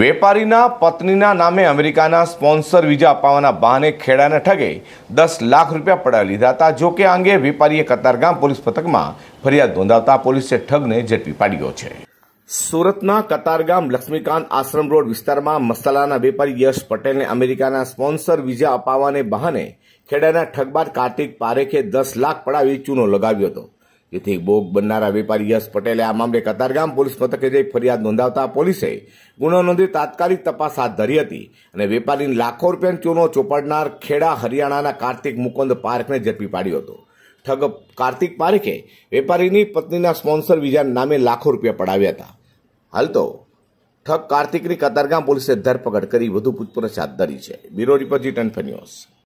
વેપારીના પત્નીના નામે અમેરિકાના સ્પોન્સર વિઝા અપાવવાના બહાને ખેડાના ઠગે દસ લાખ રૂપિયા પડાવી લીધા હતા જો કે અંગે વેપારીએ કતારગામ પોલીસ પથકમાં ફરિયાદ નોંધાવતા પોલીસે ઠગને ઝડપી પાડ્યો છે સુરતના કતારગામ લક્ષ્મીકાંત આશ્રમ રોડ વિસ્તારમાં મસાલાના વેપારી યશ પટેલને અમેરિકાના સ્પોન્સર વિઝા અપાવવાને બહાને ખેડાના ઠગબાર કાર્તિક પારેખે દસ લાખ પડાવી ચૂનો લગાવ્યો હતો જેથી ભોગ બનનારા વેપારી યશ પટેલે આ મામલે કતારગામ પોલીસ મથકે જઈ ફરિયાદ નોંધાવતા પોલીસે ગુનો નોંધી તાત્કાલિક તપાસ હાથ ધરી હતી અને વેપારીની લાખો રૂપિયાનો ચૂનો ચોપડનાર ખેડા હરિયાણાના કાર્તિક મુકુંદ પાર્કને ઝડપી પાડ્યો હતો ઠગ કાર્તિક પારેખે વેપારીની પત્નીના સ્પોન્સર વિઝાના નામે લાખો રૂપિયા પડાવ્યા હતા હાલ તો ઠગ કાર્તિકની કતારગામ પોલીસે ધરપકડ કરી વધુ પૂછપરછ હાથ ધરી છે બ્યુરો રિપોર્ટ જી ટેન